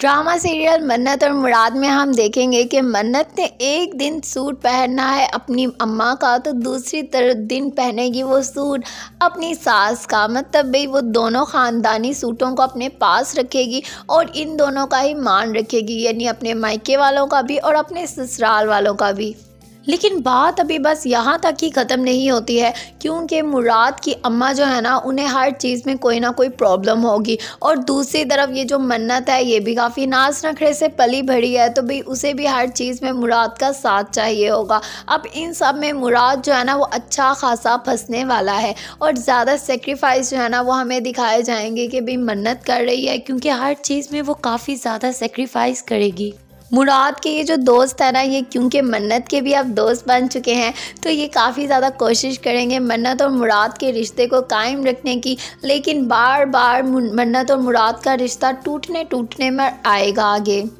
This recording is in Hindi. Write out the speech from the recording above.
ड्रामा सीरियल मन्नत और मुराद में हम देखेंगे कि मन्नत ने एक दिन सूट पहनना है अपनी अम्मा का तो दूसरी तरफ दिन पहनेगी वो सूट अपनी सास का मतलब भाई वो दोनों ख़ानदानी सूटों को अपने पास रखेगी और इन दोनों का ही मान रखेगी यानी अपने मायके वालों का भी और अपने ससुराल वालों का भी लेकिन बात अभी बस यहाँ तक ही ख़त्म नहीं होती है क्योंकि मुराद की अम्मा जो है ना उन्हें हर चीज़ में कोई ना कोई प्रॉब्लम होगी और दूसरी तरफ ये जो मन्नत है ये भी काफ़ी नाच नखरे से पली भरी है तो भाई उसे भी हर चीज़ में मुराद का साथ चाहिए होगा अब इन सब में मुराद जो है ना वो अच्छा खासा फंसने वाला है और ज़्यादा सेक्रीफाइस जो है ना वो हमें दिखाए जाएंगे कि भाई मन्नत कर रही है क्योंकि हर चीज़ में वो काफ़ी ज़्यादा सेक्रीफाइस करेगी मुराद के ये जो दोस्त है ना ये क्योंकि मन्नत के भी अब दोस्त बन चुके हैं तो ये काफ़ी ज़्यादा कोशिश करेंगे मन्नत और मुराद के रिश्ते को कायम रखने की लेकिन बार बार मन्नत और मुराद का रिश्ता टूटने टूटने में आएगा आगे